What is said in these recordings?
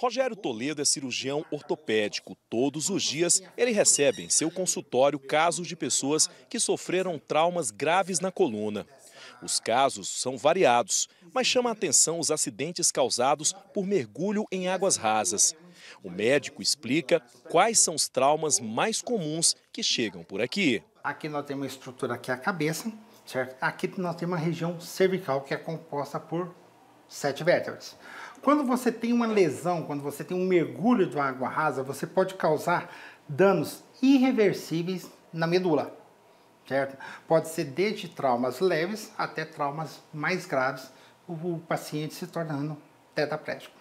Rogério Toledo é cirurgião ortopédico. Todos os dias, ele recebe em seu consultório casos de pessoas que sofreram traumas graves na coluna. Os casos são variados, mas chama a atenção os acidentes causados por mergulho em águas rasas. O médico explica quais são os traumas mais comuns que chegam por aqui. Aqui nós temos uma estrutura que é a cabeça, certo? Aqui nós temos uma região cervical que é composta por sete vértebras. Quando você tem uma lesão, quando você tem um mergulho de água rasa, você pode causar danos irreversíveis na medula, certo? Pode ser desde traumas leves até traumas mais graves, o paciente se tornando tetraplégico.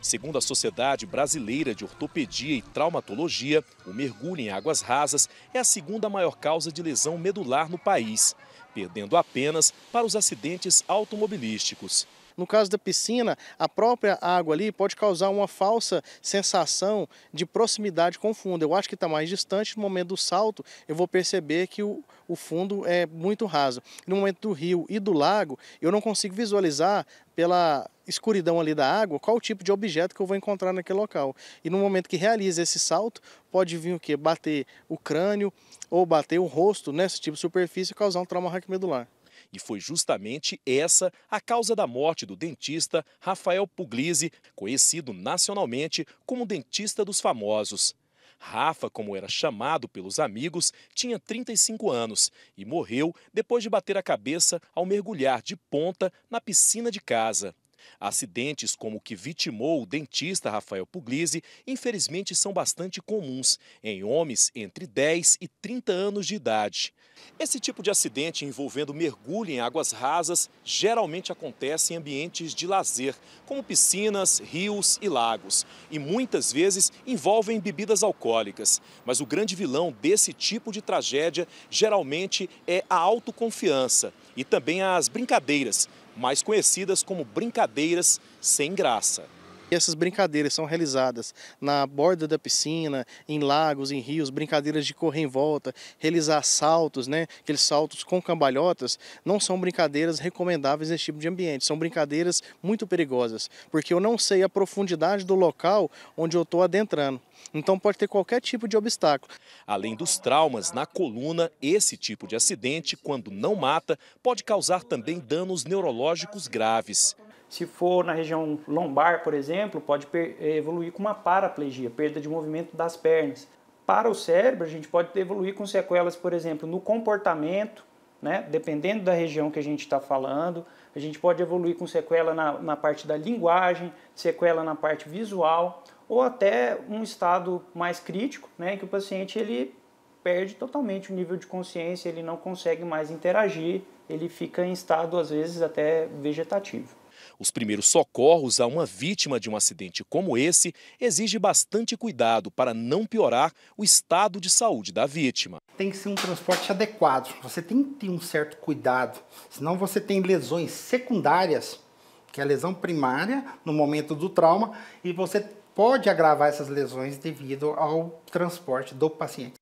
Segundo a Sociedade Brasileira de Ortopedia e Traumatologia, o mergulho em águas rasas é a segunda maior causa de lesão medular no país, perdendo apenas para os acidentes automobilísticos. No caso da piscina, a própria água ali pode causar uma falsa sensação de proximidade com o fundo. Eu acho que está mais distante, no momento do salto, eu vou perceber que o, o fundo é muito raso. No momento do rio e do lago, eu não consigo visualizar pela escuridão ali da água qual o tipo de objeto que eu vou encontrar naquele local. E no momento que realiza esse salto, pode vir o que? Bater o crânio ou bater o rosto nesse tipo de superfície e causar um trauma raquimedular. E foi justamente essa a causa da morte do dentista Rafael Puglisi, conhecido nacionalmente como dentista dos famosos. Rafa, como era chamado pelos amigos, tinha 35 anos e morreu depois de bater a cabeça ao mergulhar de ponta na piscina de casa. Acidentes como o que vitimou o dentista Rafael Puglisi, infelizmente, são bastante comuns em homens entre 10 e 30 anos de idade. Esse tipo de acidente envolvendo mergulho em águas rasas geralmente acontece em ambientes de lazer, como piscinas, rios e lagos, e muitas vezes envolvem bebidas alcoólicas. Mas o grande vilão desse tipo de tragédia geralmente é a autoconfiança e também as brincadeiras mais conhecidas como brincadeiras sem graça. Essas brincadeiras são realizadas na borda da piscina, em lagos, em rios, brincadeiras de correr em volta, realizar saltos, né? aqueles saltos com cambalhotas, não são brincadeiras recomendáveis nesse tipo de ambiente, são brincadeiras muito perigosas, porque eu não sei a profundidade do local onde eu estou adentrando. Então pode ter qualquer tipo de obstáculo. Além dos traumas na coluna, esse tipo de acidente, quando não mata, pode causar também danos neurológicos graves. Se for na região lombar, por exemplo, pode eh, evoluir com uma paraplegia, perda de movimento das pernas. Para o cérebro, a gente pode evoluir com sequelas, por exemplo, no comportamento, né? dependendo da região que a gente está falando. A gente pode evoluir com sequela na, na parte da linguagem, sequela na parte visual, ou até um estado mais crítico, né? em que o paciente ele perde totalmente o nível de consciência, ele não consegue mais interagir, ele fica em estado, às vezes, até vegetativo. Os primeiros socorros a uma vítima de um acidente como esse exige bastante cuidado para não piorar o estado de saúde da vítima. Tem que ser um transporte adequado, você tem que ter um certo cuidado, senão você tem lesões secundárias, que é a lesão primária no momento do trauma, e você pode agravar essas lesões devido ao transporte do paciente.